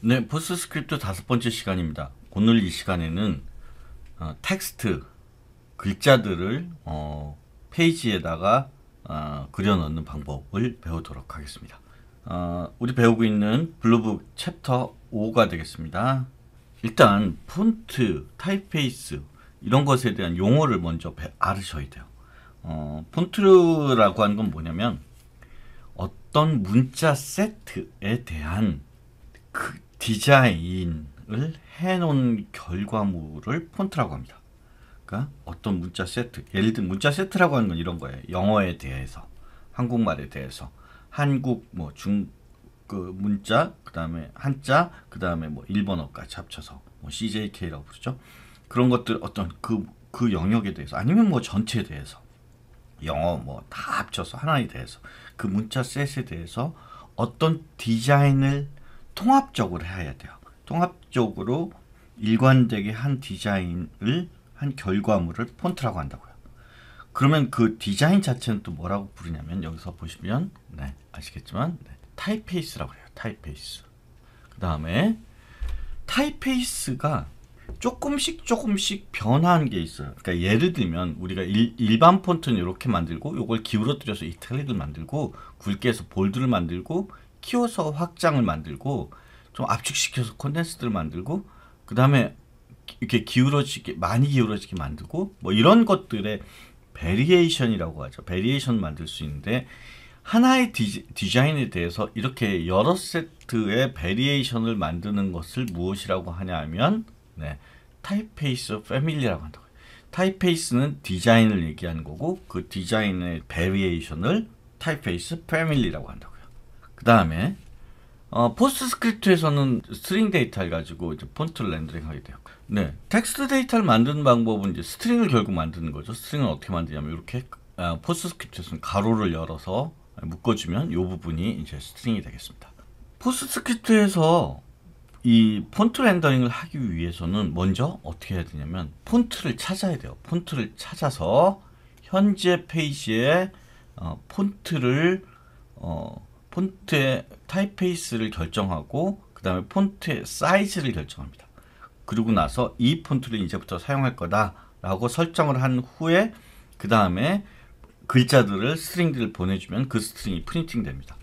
네, 포스스크립트 다섯 번째 시간입니다. 오늘 이 시간에는 어, 텍스트 글자들을 어, 페이지에다가 어, 그려 넣는 방법을 배우도록 하겠습니다. 어, 우리 배우고 있는 블루북 챕터 5가 되겠습니다. 일단 폰트, 타이페이스 이런 것에 대한 용어를 먼저 알으셔야 돼요. 어, 폰트라고 하는 건 뭐냐면 어떤 문자 세트에 대한 그 디자인을 해놓은 결과물을 폰트라고 합니다. 그러니까 어떤 문자 세트, 예를 들면 문자 세트라고 하는 건 이런 거예요. 영어에 대해서, 한국말에 대해서, 한국 뭐 중 그 문자, 그다음에 한자, 그다음에 뭐 일본어까지 합쳐서 뭐 CJK라고 부르죠. 그런 것들 어떤 그그 그 영역에 대해서 아니면 뭐 전체에 대해서 영어 뭐 다 합쳐서 하나에 대해서 그 문자 셋에 대해서 어떤 디자인을 통합적으로 해야 돼요. 통합적으로 일관되게 한 디자인을 한 결과물을 폰트라고 한다고요. 그러면 그 디자인 자체는 또 뭐라고 부르냐면 여기서 보시면 네, 아시겠지만 네, 타이페이스라고 해요. 타이페이스. 그 다음에 타이페이스가 조금씩 조금씩 변화한 게 있어요. 그러니까 예를 들면 우리가 일, 반 폰트는 이렇게 만들고 이걸 기울어뜨려서 이탈릭을 만들고 굵게 해서 볼드를 만들고 키워서 확장을 만들고 좀 압축시켜서 콘덴스를 만들고 그 다음에 이렇게 기울어지게 많이 기울어지게 만들고 뭐 이런 것들의 베리에이션이라고 하죠. 베리에이션 만들 수 있는데 하나의 디지, 디자인에 대해서 이렇게 여러 세트의 베리에이션을 만드는 것을 무엇이라고 하냐면 네. 타이페이스 패밀리라고 한다고 타이페이스는 디자인을 얘기하는 거고 그 디자인의 베리에이션을 타이페이스 패밀리라고 한다고요. 그 다음에 어, 포스트스크립트에서는 스트링 데이터를 가지고 이제 폰트를 렌더링하게 돼요. 네, 텍스트 데이터를 만드는 방법은 이제 스트링을 결국 만드는 거죠. 스트링은 어떻게 만드냐면 이렇게 어, 포스트스크립트에서는 가로를 열어서 묶어주면 이 부분이 이제 스트링이 되겠습니다. 포스트스크립트에서 이 폰트 렌더링을 하기 위해서는 먼저 어떻게 해야 되냐면 폰트를 찾아야 돼요. 폰트를 찾아서 현재 페이지에 어, 폰트를 어, 폰트의 타이페이스를 결정하고 그 다음에 폰트의 사이즈를 결정합니다. 그리고 나서 이 폰트를 이제부터 사용할 거다라고 설정을 한 후에 그 다음에 글자들을 스트링들을 보내주면 그 스트링이 프린팅 됩니다.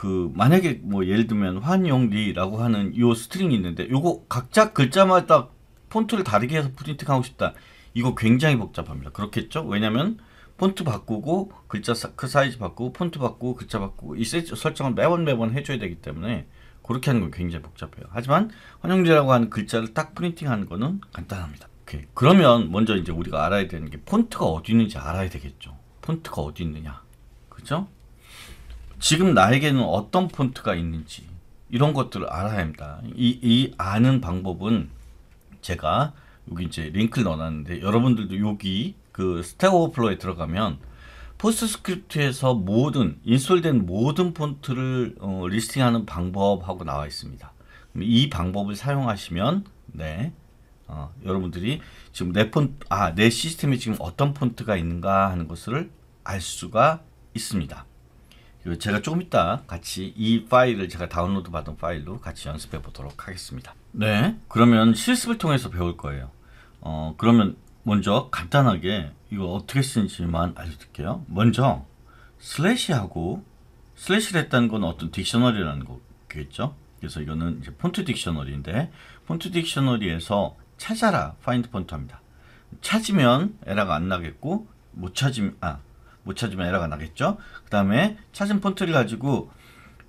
그 만약에 뭐 예를 들면 환영리라고 하는 이 스트링이 있는데 요거 각자 글자마다 폰트를 다르게 해서 프린팅하고 싶다. 이거 굉장히 복잡합니다. 그렇겠죠? 왜냐면 폰트 바꾸고 글자 그 사이즈 바꾸고 폰트 바꾸고 글자 바꾸고 이 설정을 매번 매번 해줘야 되기 때문에 그렇게 하는 건 굉장히 복잡해요. 하지만 환영제라고 하는 글자를 딱 프린팅하는 거는 간단합니다. 오케이. 그러면 먼저 이제 우리가 알아야 되는 게 폰트가 어디 있는지 알아야 되겠죠. 폰트가 어디 있느냐. 그죠? 지금 나에게는 어떤 폰트가 있는지 이런 것들을 알아야 합니다. 이, 이 아는 방법은 제가 여기 이제 링크를 넣어놨는데 여러분들도 여기 그 스택 오버플로에 들어가면 포스트스크립트에서 모든 인스된 모든 폰트를 어, 리스팅하는 방법하고 나와 있습니다. 이 방법을 사용하시면 네 어, 여러분들이 지금 내 폰, 아, 내 시스템에 지금 어떤 폰트가 있는가 하는 것을 알 수가 있습니다. 제가 조금 이따 같이 이 파일을 제가 다운로드 받은 파일로 같이 연습해 보도록 하겠습니다. 네. 그러면 실습을 통해서 배울 거예요. 어, 그러면 먼저 간단하게 이거 어떻게 쓰는지만 알려드릴게요. 먼저 슬래시하고 슬래시를 했다는 건 어떤 딕셔너리라는 거겠죠? 그래서 이거는 이제 폰트 딕셔너리인데 폰트 딕셔너리에서 찾아라 파인드 폰트 합니다. 찾으면 에러가 안 나겠고 못 찾으면 아못 찾으면 에러가 나겠죠. 그 다음에 찾은 폰트를 가지고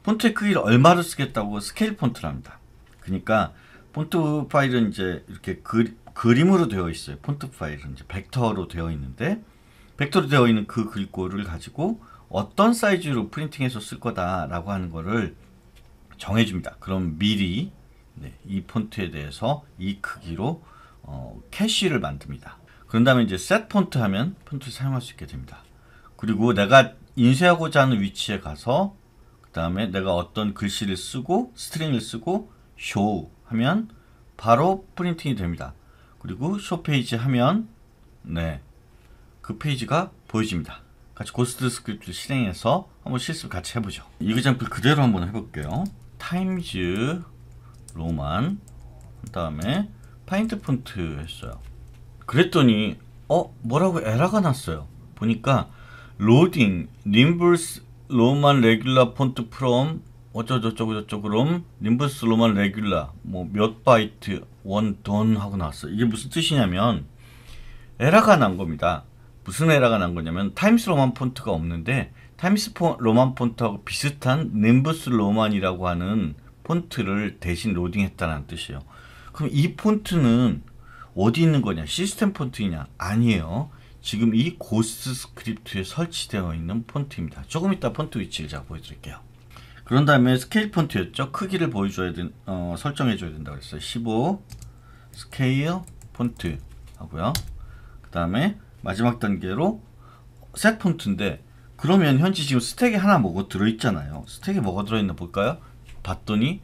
폰트의 크기를 얼마로 쓰겠다고 스케일 폰트를 합니다. 그러니까 폰트 파일은 이제 이렇게 그, 그림으로 되어 있어요. 폰트 파일은 이제 벡터로 되어 있는데 벡터로 되어 있는 그 글꼴을 가지고 어떤 사이즈로 프린팅해서 쓸 거다라고 하는 거를 정해줍니다. 그럼 미리 네, 이 폰트에 대해서 이 크기로 어, 캐시를 만듭니다. 그런 다음에 이제 set 폰트 하면 폰트를 사용할 수 있게 됩니다. 그리고 내가 인쇄하고자 하는 위치에 가서 그 다음에 내가 어떤 글씨를 쓰고 스트링을 쓰고 쇼 하면 바로 프린팅이 됩니다. 그리고 쇼 페이지 하면 네 그 페이지가 보여집니다. 같이 고스트 스크립트를 실행해서 한번 실습 같이 해보죠. 이그장플 그대로 한번 해볼게요. 타임즈 로만 그 다음에 파인트 폰트 했어요. 그랬더니 어 뭐라고 에러가 났어요. 보니까 로딩 님블스 로만 레귤라 폰트 프롬 어쩌저쩌고 저쩌고 롬럼 님블스 로만 레귤라 뭐 몇 바이트 원 돈 하고 나왔어 이게 무슨 뜻이냐면 에러가 난 겁니다 무슨 에러가 난 거냐면 타임스 로만 폰트가 없는데 타임스 포, 로만 폰트하고 비슷한 님블스 로만이라고 하는 폰트를 대신 로딩했다는 뜻이에요 그럼 이 폰트는 어디 있는 거냐 시스템 폰트이냐 아니에요 지금 이 고스트 스크립트에 설치되어 있는 폰트입니다. 조금 이따 폰트 위치를 제가 보여드릴게요. 그런 다음에 스케일 폰트였죠. 크기를 보여줘야 된, 어, 설정해줘야 된다고 했어요. 15 스케일 폰트 하고요. 그 다음에 마지막 단계로 셋 폰트인데 그러면 현재 지금 스택에 하나 뭐가 들어있잖아요. 스택에 뭐가 들어있나 볼까요? 봤더니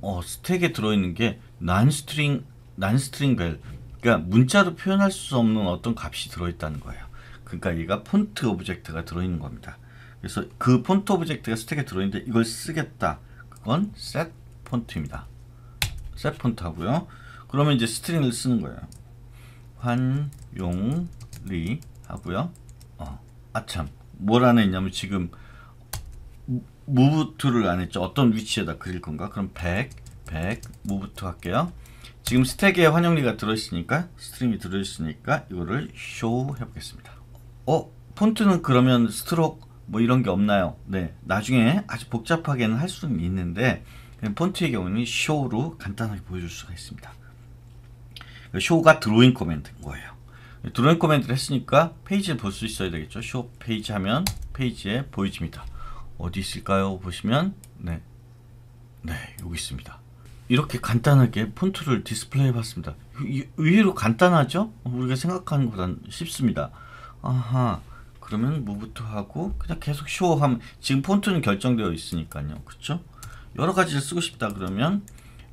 어, 스택에 들어있는 게 난스트링 난스트링 벨 그러니까 문자로 표현할 수 없는 어떤 값이 들어있다는 거예요. 그러니까 얘가 폰트 오브젝트가 들어있는 겁니다. 그래서 그 폰트 오브젝트가 스택에 들어있는데 이걸 쓰겠다. 그건 set 폰트입니다. set 폰트 하고요. 그러면 이제 스트링을 쓰는 거예요. 환용리 하고요. 어, 아참 뭘안있냐면 지금 무브 툴를안 했죠. 어떤 위치에다 그릴 건가? 그럼 100, 100 무브 툴 할게요. 지금 스택에 환영리가 들어있으니까 스트림이 들어있으니까 이거를 쇼 해보겠습니다. 어? 폰트는 그러면 스트록 뭐 이런 게 없나요? 네 나중에 아주 복잡하게는 할 수는 있는데 폰트의 경우는 쇼로 간단하게 보여줄 수가 있습니다. 그러니까 쇼가 드로잉 코멘트인 거예요. 드로잉 코멘트를 했으니까 페이지를 볼 수 있어야 되겠죠. 쇼 페이지 하면 페이지에 보여집니다. 어디 있을까요? 보시면 네, 네 여기 있습니다. 이렇게 간단하게 폰트를 디스플레이 해봤습니다. 의외로 간단하죠? 우리가 생각하는 것보단 쉽습니다. 아하 그러면 무부터 하고 그냥 계속 쇼하면 지금 폰트는 결정되어 있으니까요. 그쵸? 여러 가지를 쓰고 싶다 그러면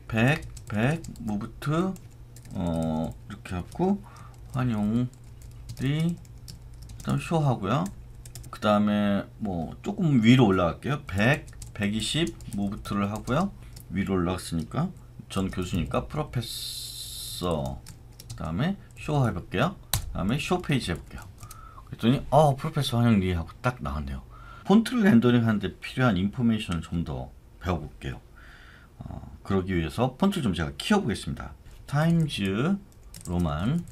100, 100, 무브트 어, 이렇게 하고 환영리 그다음 쇼 하고요. 그 다음에 뭐 조금 위로 올라갈게요. 100, 120 무브트를 하고요. 위로 올라갔으니까 전 교수니까 프로페서 그다음에 쇼 해볼게요. 그다음에 쇼 페이지 해볼게요. 그랬더니 어 프로페서 환영리 하고 딱 나왔네요. 폰트 렌더링 하는데 필요한 인포메이션을 좀 더 배워볼게요. 어, 그러기 위해서 폰트 좀 제가 키워보겠습니다. 타임즈 로만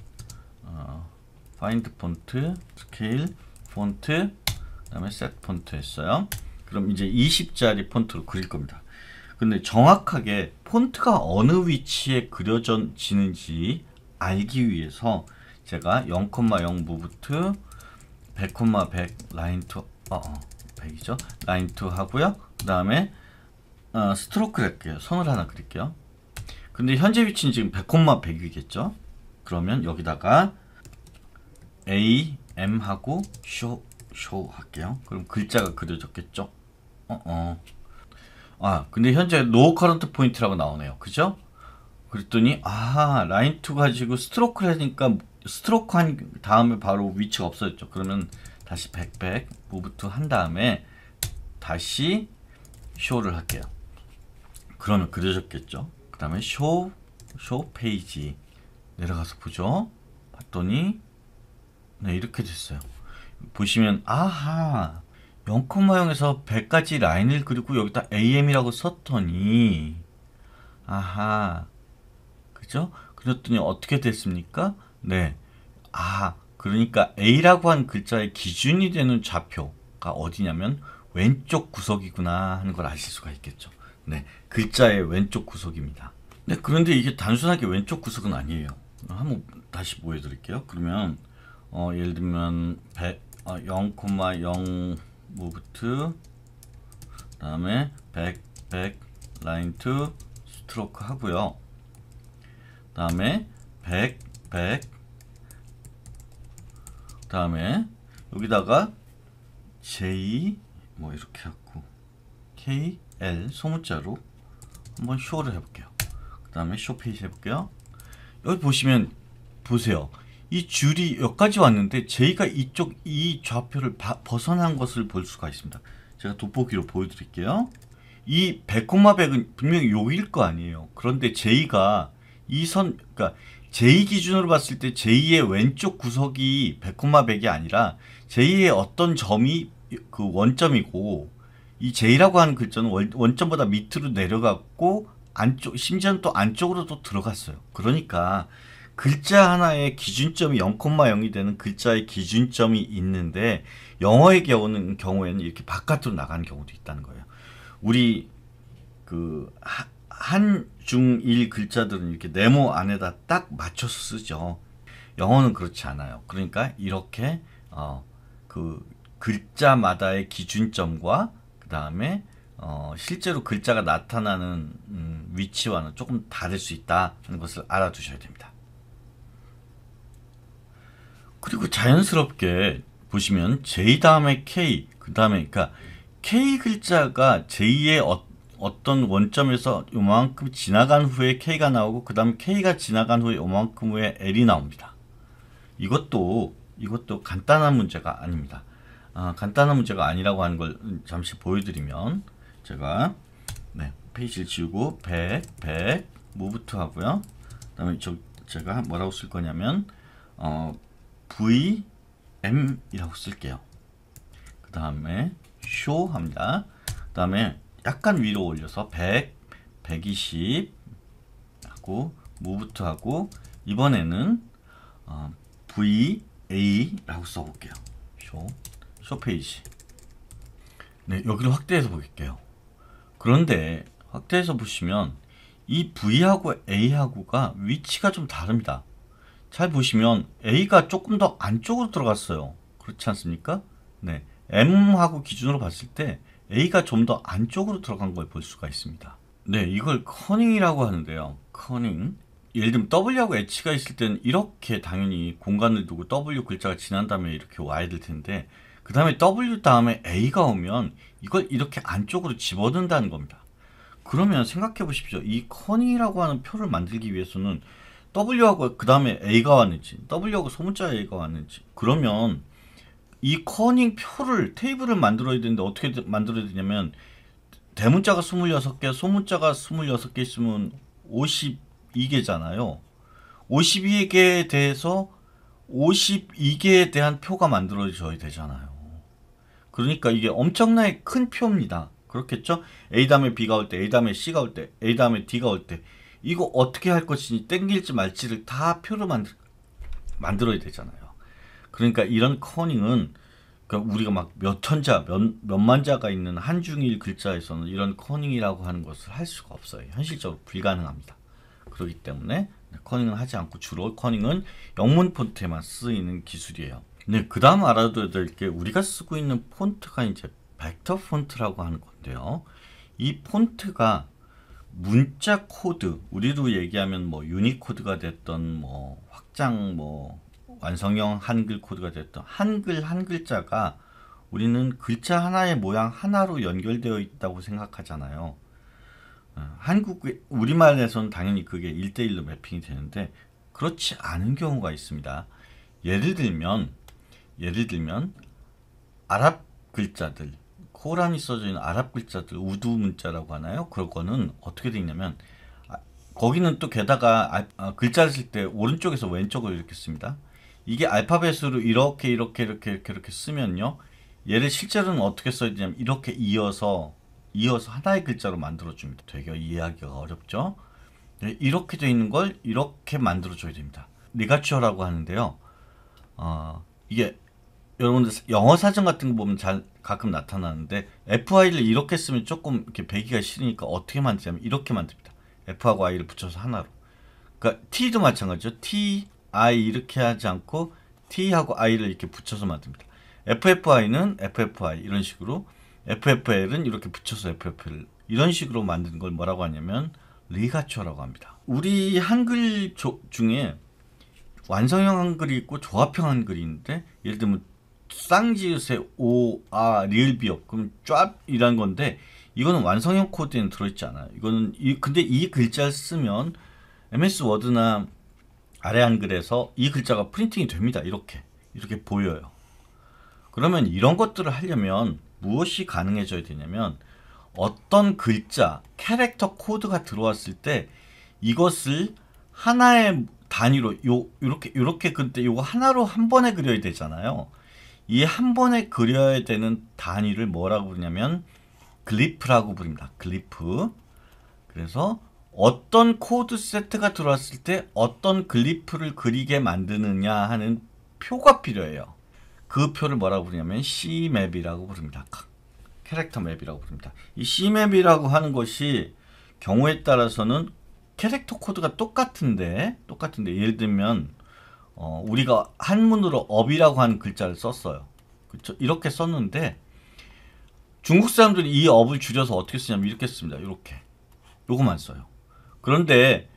파인드 폰트 스케일 폰트 그다음에 셋 폰트 했어요. 그럼 이제 20짜리 폰트로 그릴 겁니다. 근데 정확하게 폰트가 어느 위치에 그려지는지 알기 위해서 제가 0,0 무브트 100,100 라인 투 어, 100이죠 어, 라인 투 하고요 그 다음에 어, 스트로크 할게요 선을 하나 그릴게요 근데 현재 위치는 지금 100,100이겠죠 그러면 여기다가 A, M 하고 쇼, 쇼 할게요 그럼 글자가 그려졌겠죠 어 어. 아, 근데 현재 노 커런트 포인트라고 나오네요. 그죠? 그랬더니 아, 라인 2 가지고 스트로크를 하니까 스트로크 한 다음에 바로 위치가 없어졌죠. 그러면 다시 백백 무브 2한 다음에 다시 쇼를 할게요. 그러면 그려졌겠죠. 그 다음에 쇼, 쇼 페이지 내려가서 보죠. 봤더니 네, 이렇게 됐어요. 보시면 아하 0,0에서 100까지 라인을 그리고 여기다 AM이라고 썼더니 아하 그죠? 그랬더니 어떻게 됐습니까? 네. 아 그러니까 A라고 한 글자의 기준이 되는 좌표가 어디냐면 왼쪽 구석이구나 하는 걸 아실 수가 있겠죠. 네. 글자의 왼쪽 구석입니다. 네. 그런데 이게 단순하게 왼쪽 구석은 아니에요. 한번 다시 보여드릴게요. 그러면 어, 예를 들면 100, 어, 0,0 move to 다음에 back back line to 스트로크 하고요. 다음에 back back 다음에 여기다가 J 뭐 이렇게 하고 K L 소문자로 한번 쇼를 해볼게요. 그 다음에 쇼페이지 해볼게요. 여기 보시면 보세요. 이 줄이 여기까지 왔는데 제이가 이쪽 이 좌표를 바, 벗어난 것을 볼 수가 있습니다. 제가 돋보기로 보여드릴게요. 이 100,100은 분명히 요일 거 아니에요. 그런데 제이가 이 선, 그러니까 제이 기준으로 봤을 때 제이의 왼쪽 구석이 100,100이 아니라 제이의 어떤 점이 그 원점이고 이 J라고 하는 글자는 원, 점보다 밑으로 내려갔고 안쪽 심지어는 또 안쪽으로 또 들어갔어요. 그러니까 글자 하나의 기준점이 0,0이 되는 글자의 기준점이 있는데 영어의 경우는 경우에는 이렇게 바깥으로 나가는 경우도 있다는 거예요. 우리 그 한중일 글자들은 이렇게 네모 안에다 딱 맞춰서 쓰죠. 영어는 그렇지 않아요. 그러니까 이렇게 어, 그 글자마다의 기준점과 그 다음에 어, 실제로 글자가 나타나는 음, 위치와는 조금 다를 수 있다는 것을 알아두셔야 됩니다. 그리고 자연스럽게 보시면 J 다음에 K 그 다음에 그러니까 K 글자가 J의 어, 어떤 원점에서 요만큼 지나간 후에 K가 나오고 그 다음 K가 지나간 후에 요만큼 후에 L이 나옵니다. 이것도 이것도 간단한 문제가 아닙니다. 아, 간단한 문제가 아니라고 하는 걸 잠시 보여드리면 제가 네, 페이지를 지우고 100, 100, 무브투 하고요. 그 다음에 저, 제가 뭐라고 쓸 거냐면 어, vm이라고 쓸게요. 그 다음에 show 합니다. 그 다음에 약간 위로 올려서 100, 120 하고 무브트 하고 이번에는 어, va라고 써볼게요. show, show 페이지. 네, 여기를 확대해서 보게요 그런데 확대해서 보시면 이 V하고 A하고가 위치가 좀 다릅니다. 잘 보시면 A가 조금 더 안쪽으로 들어갔어요. 그렇지 않습니까? 네, M하고 기준으로 봤을 때 A가 좀 더 안쪽으로 들어간 걸 볼 수가 있습니다. 네, 이걸 커닝이라고 하는데요. 커닝. 예를 들면 W하고 H가 있을 때는 이렇게 당연히 공간을 두고 W 글자가 지난 다음에 이렇게 와야 될 텐데 그 다음에 W 다음에 A가 오면 이걸 이렇게 안쪽으로 집어든다는 겁니다. 그러면 생각해 보십시오. 이 커닝이라고 하는 표를 만들기 위해서는 W하고 그 다음에 A가 왔는지 W하고 소문자 A가 왔는지 그러면 이 커닝 표를 테이블을 만들어야 되는데 어떻게 만들어야 되냐면 대문자가 26개 소문자가 26개 있으면 52개잖아요 52개에 대해서 52개에 대한 표가 만들어져야 되잖아요 그러니까 이게 엄청나게 큰 표입니다 그렇겠죠? A 다음에 B가 올 때, A 다음에 C가 올 때, A 다음에 D가 올 때, 이거 어떻게 할것이니 땡길지 말지를 다 표로 만들, 만들어야 되잖아요. 그러니까 이런 커닝은 그러니까 우리가 막 몇천 자, 몇, 몇만 자가 있는 한중일 글자에서는 이런 커닝이라고 하는 것을 할 수가 없어요. 현실적으로 불가능합니다. 그렇기 때문에 네, 커닝은 하지 않고 주로 커닝은 영문 폰트에만 쓰이는 기술이에요. 네, 그 다음 알아둬야 될 게 우리가 쓰고 있는 폰트가 이제 벡터 폰트라고 하는 건데요. 이 폰트가 문자 코드 우리도 얘기하면 뭐 유니코드가 됐던 뭐 확장 뭐 완성형 한글 코드가 됐던 한글 한 글자가 우리는 글자 하나의 모양 하나로 연결되어 있다고 생각하잖아요. 어, 한국 우리말에서는 당연히 그게 1대1로 매핑이 되는데 그렇지 않은 경우가 있습니다. 예를 들면 예를 들면 아랍 글자들 호란이 써져 있는 아랍 글자들 우두 문자라고 하나요? 그럴 거는 어떻게 돼 있냐면 아, 거기는 또 게다가 아, 아, 글자를 쓸 때 오른쪽에서 왼쪽을 이렇게 씁니다. 이게 알파벳으로 이렇게 이렇게 이렇게 이렇게 이렇게 쓰면요. 얘를 실제로는 어떻게 써야 되냐면 이렇게 이어서 이어서 하나의 글자로 만들어 줍니다. 되게 이해하기가 어렵죠? 네, 이렇게 돼 있는 걸 이렇게 만들어 줘야 됩니다. 리가치어라고 하는데요. 어, 이게 여러분들 영어 사전 같은 거 보면 잘 가끔 나타나는데 FY를 이렇게 쓰면 조금 이렇게 배기가 싫으니까 어떻게 만드냐면 이렇게 만듭니다. F하고 I를 붙여서 하나로. 그러니까 T도 마찬가지죠. T, I 이렇게 하지 않고 T하고 I를 이렇게 붙여서 만듭니다. FFI는 FFI 이런 식으로 FFL은 이렇게 붙여서 FFL 이런 식으로 만든 걸 뭐라고 하냐면 리가초라고 합니다. 우리 한글 조, 중에 완성형 한글이 있고 조합형 한글이 있는데 예를 들면 쌍지읒의 오, 아, 리을비역 그럼 쫙이란 건데 이거는 완성형 코드에는 들어있지 않아요. 이거는 이, 근데 이 글자를 쓰면 MS 워드나 아래 한글에서 이 글자가 프린팅이 됩니다. 이렇게 이렇게 보여요. 그러면 이런 것들을 하려면 무엇이 가능해져야 되냐면 어떤 글자, 캐릭터 코드가 들어왔을 때 이것을 하나의 단위로 요, 요렇게 요렇게 근데 요거 하나로 한 번에 그려야 되잖아요. 이한 번에 그려야 되는 단위를 뭐라고 부르냐면 글리프라고 부릅니다. 글리프. 그래서 어떤 코드 세트가 들어왔을 때 어떤 글리프를 그리게 만드느냐 하는 표가 필요해요. 그 표를 뭐라고 부르냐면 C맵이라고 부릅니다. 캐릭터 맵이라고 부릅니다. 이 C맵이라고 하는 것이 경우에 따라서는 캐릭터 코드가 똑같은데 똑같은데 예를 들면 어, 우리가 한문으로 업이라고 하는 글자를 썼어요. 그쵸? 이렇게 썼는데 중국 사람들이 이 업을 줄여서 어떻게 쓰냐면 이렇게 씁니다. 이렇게. 요거만 써요. 그런데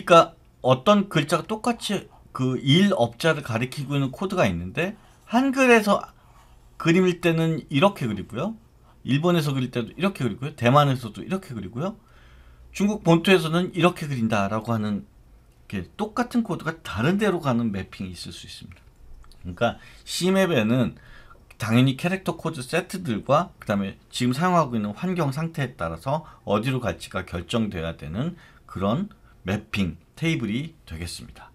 우리가 어떤 글자가 똑같이 그 일 업자를 가리키고 있는 코드가 있는데 한글에서 그림일 때는 이렇게 그리고요. 일본에서 그릴 때도 이렇게 그리고요. 대만에서도 이렇게 그리고요. 중국 본토에서는 이렇게 그린다라고 하는 똑같은 코드가 다른 데로 가는 매핑이 있을 수 있습니다. 그러니까 C맵에는 당연히 캐릭터 코드 세트들과 그 다음에 지금 사용하고 있는 환경 상태에 따라서 어디로 갈지가 결정돼야 되는 그런 매핑 테이블이 되겠습니다.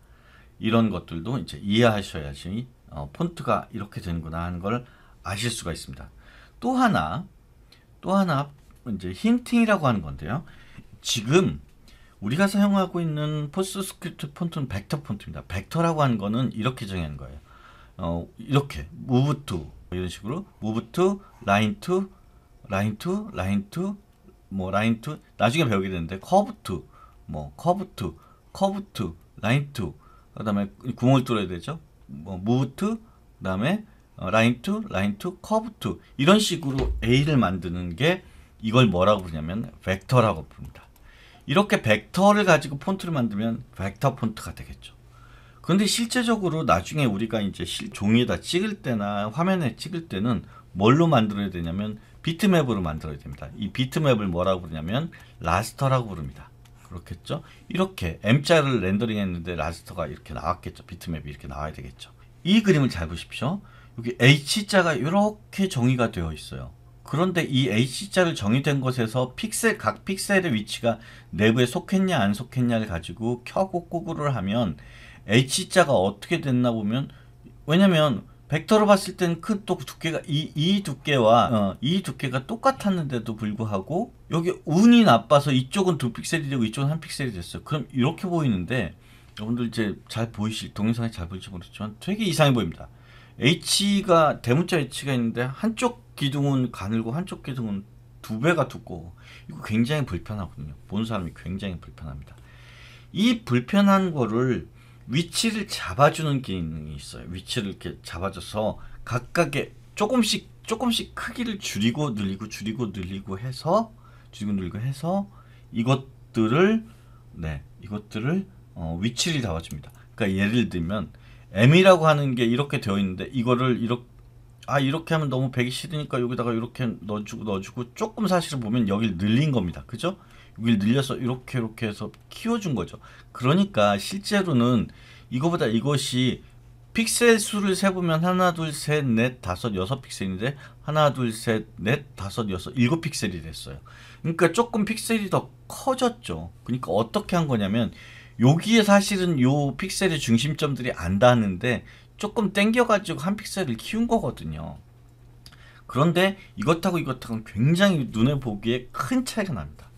이런 것들도 이제 이해하셔야지 어, 폰트가 이렇게 되는구나 하는 걸 아실 수가 있습니다. 또 하나, 또 하나 이제 힌팅이라고 하는 건데요. 지금 우리가 사용하고 있는 포스스크립트 트 폰트는 벡터 폰트입니다. 벡터라고 하는 거는 이렇게 정한 거예요. 어, 이렇게 move to 이런 식으로 move to line to line to line to 뭐 line to 나중에 배우게 되는데 curve to 뭐 curve to curve to line to 그다음에 구멍을 뚫어야 되죠. 뭐 move to 그다음에 라인 투, 라인 투, 커브 투 이런 식으로 A를 만드는 게 이걸 뭐라고 부르냐면 벡터라고 부릅니다. 이렇게 벡터를 가지고 폰트를 만들면 벡터 폰트가 되겠죠. 근데 실제적으로 나중에 우리가 이제 종이에다 찍을 때나 화면에 찍을 때는 뭘로 만들어야 되냐면 비트맵으로 만들어야 됩니다. 이 비트맵을 뭐라고 부르냐면 라스터라고 부릅니다. 그렇겠죠? 이렇게 M자를 렌더링했는데 라스터가 이렇게 나왔겠죠. 비트맵이 이렇게 나와야 되겠죠. 이 그림을 잘 보십시오. 여기 H자가 이렇게 정의가 되어 있어요. 그런데 이 H자를 정의된 것에서 픽셀 각 픽셀의 위치가 내부에 속했냐 안 속했냐를 가지고 켜고 꾸구를 하면 H자가 어떻게 됐나 보면 왜냐면 벡터로 봤을 때는 큰또 그 두께가 이, 이 두께와 어, 이 두께가 똑같았는데도 불구하고 여기 운이 나빠서 이쪽은 두 픽셀이 되고 이쪽은 한 픽셀이 됐어요. 그럼 이렇게 보이는데 여러분들 이제 잘 보이실 동영상이 잘 보일지 모르겠지만 되게 이상해 보입니다. H가 대문자 H가 있는데 한쪽 기둥은 가늘고 한쪽 기둥은 두 배가 두꺼워. 이거 굉장히 불편하거든요. 본 사람이 굉장히 불편합니다. 이 불편한 거를 위치를 잡아주는 기능이 있어요. 위치를 이렇게 잡아줘서 각각의 조금씩 조금씩 크기를 줄이고 늘리고 줄이고 늘리고 해서 줄이고 늘리고 해서 이것들을 네 이것들을 어, 위치를 잡아줍니다. 그러니까 예를 들면 M이라고 하는 게 이렇게 되어 있는데 이거를 이렇게 아 이렇게 하면 너무 배기 싫으니까 여기다가 이렇게 넣어주고 넣어주고 조금 사실을 보면 여기를 늘린 겁니다. 그죠? 여기 늘려서 이렇게 이렇게 해서 키워준 거죠. 그러니까 실제로는 이거보다 이것이 픽셀 수를 세보면 하나 둘셋넷 다섯 여섯 픽셀인데 하나 둘셋넷 다섯 여섯 일곱 픽셀이 됐어요. 그러니까 조금 픽셀이 더 커졌죠. 그러니까 어떻게 한 거냐면 여기에 사실은 요 픽셀의 중심점들이 안 닿는데 조금 땡겨가지고 한 픽셀을 키운 거거든요. 그런데 이것하고 이것하고는 굉장히 눈에 보기에 큰 차이가 납니다.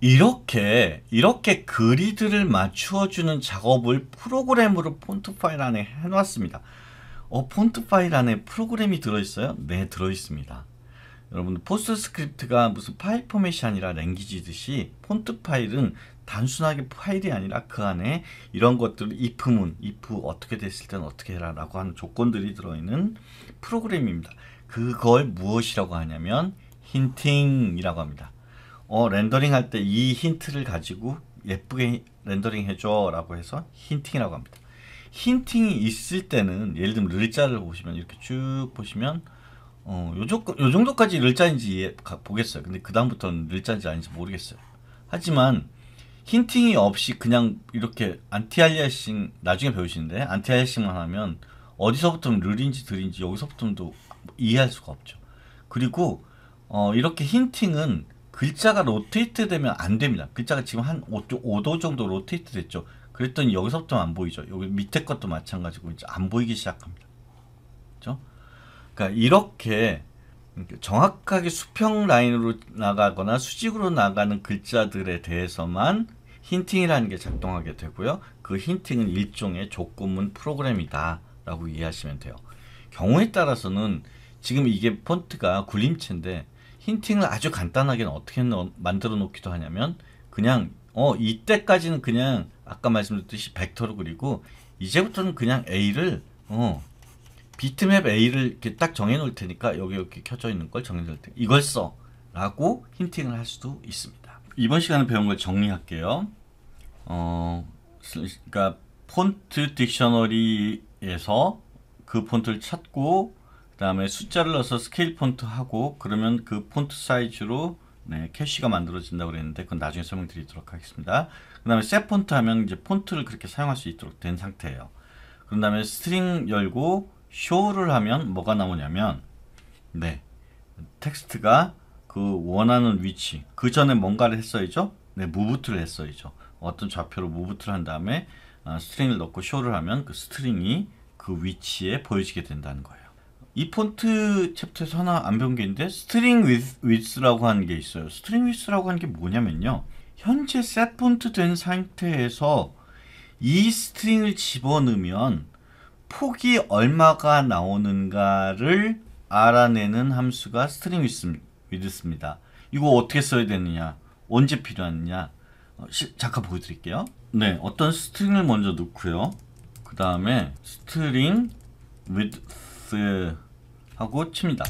이렇게 이렇게 그리드를 맞추어주는 작업을 프로그램으로 폰트 파일 안에 해놨습니다. 어, 폰트 파일 안에 프로그램이 들어있어요? 네, 들어있습니다. 여러분 포스트스크립트가 무슨 파일 포맷이 아니라 랭귀지듯이 폰트 파일은 단순하게 파일이 아니라 그 안에 이런 것들을 if문, if 어떻게 됐을 땐 어떻게 해라 라고 하는 조건들이 들어있는 프로그램입니다. 그걸 무엇이라고 하냐면 힌팅이라고 합니다. 어, 렌더링 할 때 이 힌트를 가지고 예쁘게 렌더링 해줘 라고 해서 힌팅이라고 합니다. 힌팅이 있을 때는 예를 들면 르자를 보시면 이렇게 쭉 보시면 어, 요, 조, 요 정도까지 르자인지 보겠어요. 근데 그 다음부터는 르자인지 아닌지 모르겠어요. 하지만 힌팅이 없이 그냥 이렇게 안티알리아싱 나중에 배우시는데 안티알리아싱만 하면 어디서부터는 룰인지 들인지 여기서부터도 이해할 수가 없죠. 그리고 어, 이렇게 힌팅은 글자가 로테이트 되면 안 됩니다. 글자가 지금 한 5, 5도 정도 로테이트 됐죠. 그랬더니 여기서부터 안 보이죠. 여기 밑에 것도 마찬가지고 이제 안 보이기 시작합니다. 그죠? 그러니까 이렇게 정확하게 수평 라인으로 나가거나 수직으로 나가는 글자들에 대해서만 힌팅이라는 게 작동하게 되고요. 그 힌팅은 일종의 조건문 프로그램이다 라고 이해하시면 돼요. 경우에 따라서는 지금 이게 폰트가 굴림체인데 힌팅을 아주 간단하게 는 어떻게 만들어 놓기도 하냐면 그냥 어 이때까지는 그냥 아까 말씀드렸듯이 벡터로 그리고 이제부터는 그냥 A를 어 비트맵 A를 이렇게 딱 정해 놓을 테니까 여기 이렇게 켜져 있는 걸 정해 놓을 테니까 이걸 써 라고 힌팅을 할 수도 있습니다. 이번 시간에 배운 걸 정리할게요. 어, 그러니까 폰트 딕셔너리에서 그 폰트를 찾고 그 다음에 숫자를 넣어서 스케일 폰트 하고 그러면 그 폰트 사이즈로 네, 캐시가 만들어진다고 그랬는데 그건 나중에 설명드리도록 하겠습니다. 그 다음에 셋 폰트 하면 이제 폰트를 그렇게 사용할 수 있도록 된 상태예요. 그 다음에 스트링 열고 show를 하면 뭐가 나오냐면 네 텍스트가 그 원하는 위치 그 전에 뭔가를 했어야죠. 네 무브트를 했어야죠. 어떤 좌표로 무브트를 한 다음에 어, 스트링을 넣고 쇼를 하면 그 스트링이 그 위치에 보여지게 된다는 거예요. 이 폰트 챕터에서 하나 안 배운 게 있는데 스트링 위스라고 하는 게 있어요. 스트링 위스라고 하는 게 뭐냐면요. 현재 셋 폰트 된 상태에서 이 스트링을 집어넣으면 폭이 얼마가 나오는가를 알아내는 함수가 스트링 위스입니다. 이거 어떻게 써야 되느냐? 언제 필요하느냐? 어, 잠깐 보여드릴게요. 네. 네, 어떤 스트링을 먼저 넣고요. 그 다음에 스트링 w 드스 하고 칩니다.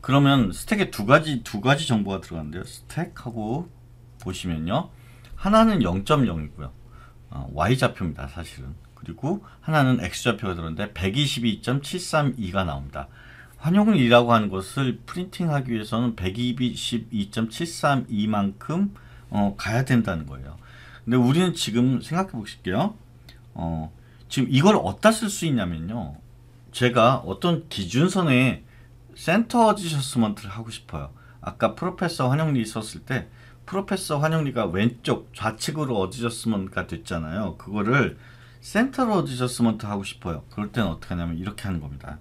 그러면 스택에 두 가지 두 가지 정보가 들어가는데요. 스택하고 보시면요. 하나는 0.0이고요. 어, y 좌표입니다. 사실은. 그리고 하나는 x 좌표가 들어는데 122.732가 나옵니다. 환용이라고 하는 것을 프린팅하기 위해서는 122.732만큼 어, 가야 된다는 거예요. 근데 우리는 지금 생각해 보실게요. 어, 지금 이걸 어디다 쓸 수 있냐면요. 제가 어떤 기준선에 센터 어지셔스먼트를 하고 싶어요. 아까 프로페서 환영리 있었을 때 프로페서 환영리가 왼쪽 좌측으로 어지셔스먼트가 됐잖아요. 그거를 센터로 어지셔스먼트 하고 싶어요. 그럴 때는 어떻게 하냐면 이렇게 하는 겁니다.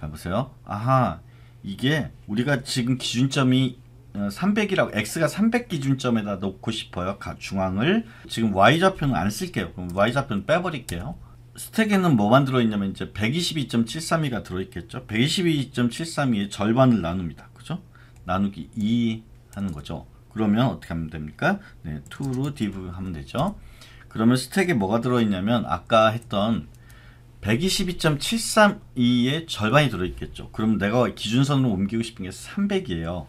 자 보세요. 아하 이게 우리가 지금 기준점이 300이라고 어, x가 300 기준점에다 놓고 싶어요. 중앙을 지금 y 좌표는 안 쓸게요. 그럼 y 좌표는 빼버릴게요. 스택에는 뭐만 들어있냐면 이제 122.732가 들어있겠죠. 122.732의 절반을 나눕니다. 그죠? 나누기 2 하는 거죠. 그러면 어떻게 하면 됩니까? 네, to로 div 하면 되죠. 그러면 스택에 뭐가 들어있냐면 아까 했던 122.732의 절반이 들어있겠죠. 그럼 내가 기준선으로 옮기고 싶은 게 300이에요.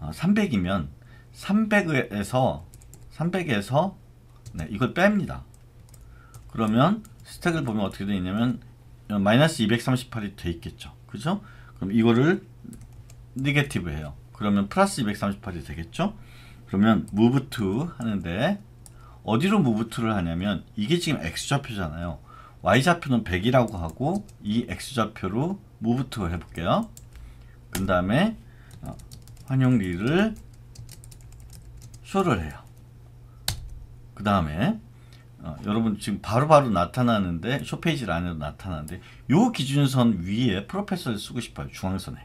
300이면 어, 300에서 300에서 네, 이걸 뺍니다. 그러면 스택을 보면 어떻게 되어 있냐면 어, 마이너스 238이 돼 있겠죠. 그죠? 그럼 이거를 네게티브 해요. 그러면 플러스 238이 되겠죠? 그러면 move t 하는데 어디로 move t 를 하냐면 이게 지금 x좌표잖아요. y좌표는 100이라고 하고 이 x좌표로 move to 해볼게요. 그 다음에 환영리를 쇼를 해요. 그 다음에 어, 여러분 지금 바로바로 바로 나타나는데 쇼페이지를 안에도 나타나는데 요 기준선 위에 프로페서를 쓰고 싶어요. 중앙선에.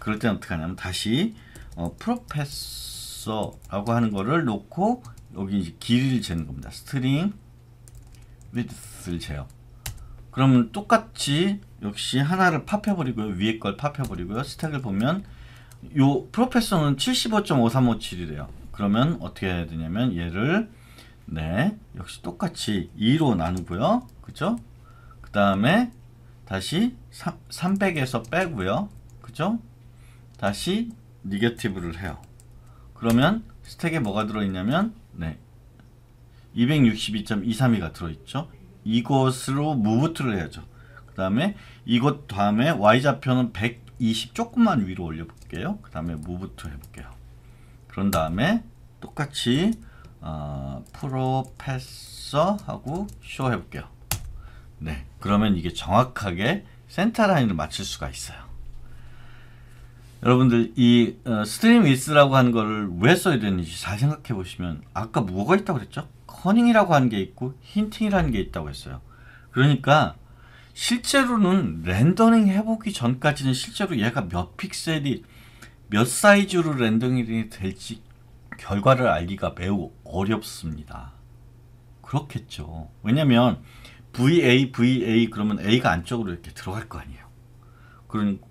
그럴 때는 어떻게 하냐면 다시 어, 프로페서라고 하는 거를 놓고 여기 이제 길이를 재는 겁니다. 스트링 width를 재요. 그러면 똑같이 역시 하나를 파펴버리고요. 위에 걸 파펴버리고요. 스택을 보면 요 프로페서는 75.5357이래요. 그러면 어떻게 해야 되냐면 얘를 네 역시 똑같이 2로 나누고요. 그죠? 그 다음에 다시 3, 0 0에서 빼고요. 그죠? 다시 니게티브를 해요. 그러면 스택에 뭐가 들어있냐면 네 262.232가 들어있죠. 이것으로 무브트를 해야죠. 그 다음에 이것 다음에 y 좌표는 120 조금만 위로 올려볼게요. 해볼게요. 그 다음에 m o v 해볼게요. 그런 다음에 똑같이 어, 프로페서 하고 쇼 해볼게요. 네, 그러면 이게 정확하게 센터 라인을 맞출 수가 있어요. 여러분들 이 어, 스트림 위스라고 하는 거를 왜 써야 되는지 잘 생각해 보시면 아까 뭐가 있다고 그랬죠? 커닝이라고 하는 게 있고 힌팅이라는 게 있다고 했어요. 그러니까 실제로는 렌더링 해보기 전까지는 실제로 얘가 몇 픽셀이 몇 사이즈로 렌더링이 될지 결과를 알기가 매우 어렵습니다. 그렇겠죠. 왜냐면 VA, VA 그러면 A가 안쪽으로 이렇게 들어갈 거 아니에요.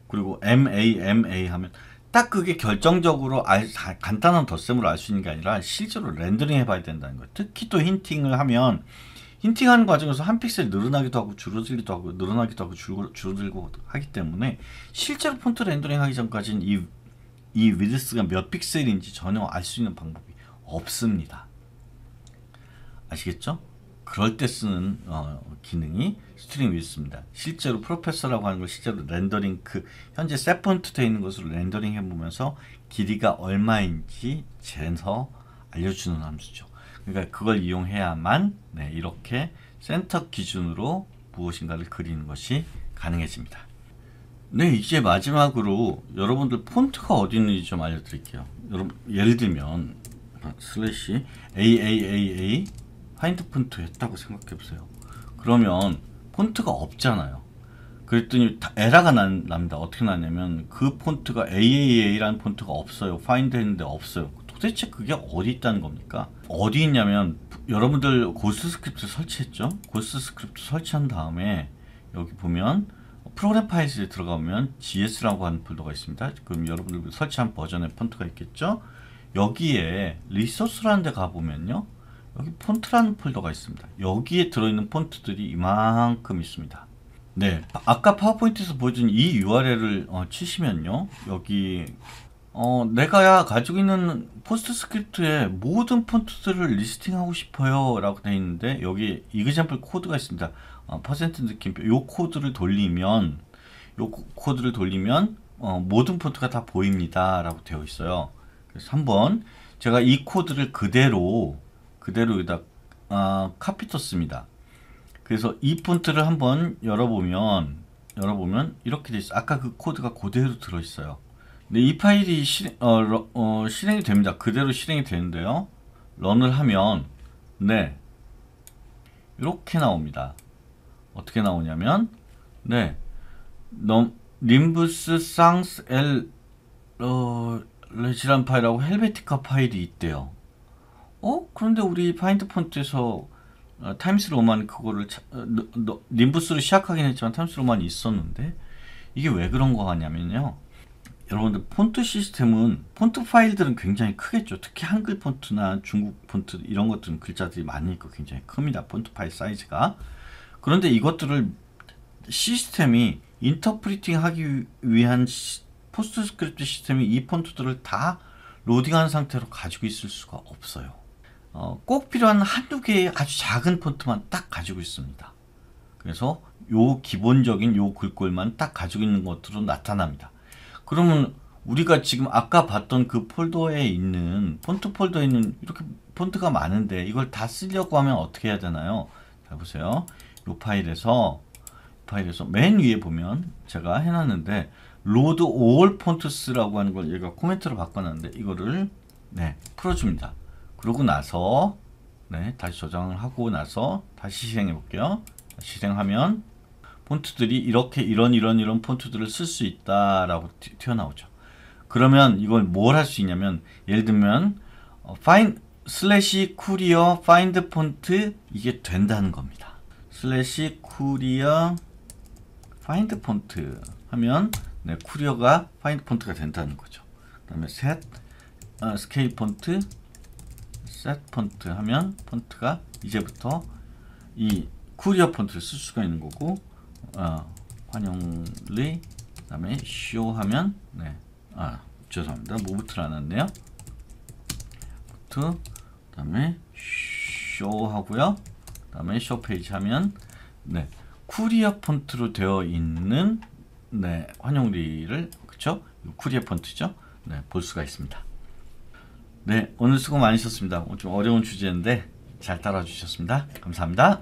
그리고 MA, MA 하면 딱 그게 결정적으로 알, 간단한 덧셈으로 알 수 있는 게 아니라 실제로 렌더링 해봐야 된다는 거예요. 특히 또 힌팅을 하면 힌팅하는 과정에서 한 픽셀 늘어나기도 하고 줄어들기도 하고 늘어나기도 하고 줄 줄어들고 하기 때문에 실제로 폰트 렌더링 하기 전까지는 이이 위드스가 몇 픽셀인지 전혀 알 수 있는 방법이 없습니다. 아시겠죠? 그럴 때 쓰는 어, 기능이 스트링 위드스입니다. 실제로 프로페서라고 하는 걸 실제로 렌더링 그 현재 세폰트 되어 있는 것으로 렌더링 해보면서 길이가 얼마인지 재서 알려주는 함수죠. 그러니까 그걸 이용해야만 네, 이렇게 센터 기준으로 무엇인가를 그리는 것이 가능해집니다. 네, 이제 마지막으로 여러분들 폰트가 어디 있는지 좀 알려드릴게요. 여러분 예를 들면 아, 슬래시 AAAA 파인트 폰트 했다고 생각해보세요. 그러면 폰트가 없잖아요. 그랬더니 에러가 난, 납니다. 어떻게 나냐면 그 폰트가 AAA라는 폰트가 없어요. 파인드 했는데 없어요. 도대체 그게 어디 있다는 겁니까? 어디 있냐면 여러분들 고스 스크립트 설치했죠? 고스 스크립트 설치한 다음에 여기 보면 프로그램 파일에 들어가면 GS라고 하는 폴더가 있습니다. 그럼 여러분들 설치한 버전의 폰트가 있겠죠? 여기에 리소스라는 데 가보면요. 여기 폰트라는 폴더가 있습니다. 여기에 들어있는 폰트들이 이만큼 있습니다. 네, 아까 파워포인트에서 보여준 이 URL을 어, 치시면요. 여기 어, 내가 가지고 있는 포스트 스크립트의 모든 폰트들을 리스팅하고 싶어요 라고 되어 있는데 여기 이그잠플 코드가 있습니다. 어, 퍼센트 느낌표 요 코드를 돌리면 요 코드를 돌리면 어, 모든 폰트가 다 보입니다 라고 되어 있어요 그래서 한번 제가 이 코드를 그대로 그대로 여기다 어, 아, 카피 떴습니다 그래서 이 폰트를 한번 열어보면 열어보면 이렇게 돼 있어요 아까 그 코드가 그대로 들어 있어요 근데 이 파일이 실행, 어, 어, 실행이 됩니다 그대로 실행이 되는데요 런을 하면 네 이렇게 나옵니다 어떻게 나오냐면 네 넘, 림부스 상스 엘 어, 레지란 파일하고 헬베티카 파일이 있대요. 어? 그런데 우리 파인트 폰트에서 어, 타임스 로만 그거를 차, 어, 너, 림부스로 시작하긴 했지만 타임스 로만이 있었는데 이게 왜 그런 거 하냐면요. 여러분들 폰트 시스템은 폰트 파일들은 굉장히 크겠죠. 특히 한글 폰트나 중국 폰트 이런 것들은 글자들이 많으니까 굉장히 큽니다. 폰트 파일 사이즈가. 그런데 이것들을 시스템이 인터프리팅 하기 위한 포스트스크립트 시스템이 이 폰트들을 다 로딩한 상태로 가지고 있을 수가 없어요. 어, 꼭 필요한 한두 개의 아주 작은 폰트만 딱 가지고 있습니다. 그래서 요 기본적인 요 글꼴만 딱 가지고 있는 것으로 나타납니다. 그러면 우리가 지금 아까 봤던 그 폴더에 있는 폰트 폴더에 있는 이렇게 폰트가 많은데 이걸 다 쓰려고 하면 어떻게 해야 되나요? 잘 보세요. 요 파일에서 파일에서 맨 위에 보면 제가 해놨는데 로드 올 폰트스라고 하는 걸 얘가 코멘트로 바꿔놨는데 이거를 네 풀어줍니다. 그러고 나서 네 다시 저장을 하고 나서 다시 실행해 볼게요. 실행하면 폰트들이 이렇게 이런 이런 이런 폰트들을 쓸 수 있다라고 튀어나오죠. 그러면 이걸 뭘 할 수 있냐면 예를 들면 어, find 슬래시 쿠리어 파인드 폰트 이게 된다는 겁니다. 슬래시 쿠리어 파인드 폰트 하면 네, 쿠리어가 파인드 폰트가 된다는 거죠. 그 다음에 셋 어, 스케일 폰트 셋 폰트 하면 폰트가 이제부터 이 쿠리어 폰트를 쓸 수가 있는 거고 어, 환영리 그 다음에 쇼 하면 네. 아 죄송합니다. 모부트를 안 왔네요. 그 다음에 쇼 하고요. 다음에 쇼 페이지 하면 네 쿠리아 폰트로 되어 있는 네 환영리를 그쵸 쿠리아 폰트죠 네볼 수가 있습니다 네 오늘 수고 많으셨습니다 좀 어려운 주제인데 잘 따라주셨습니다 감사합니다.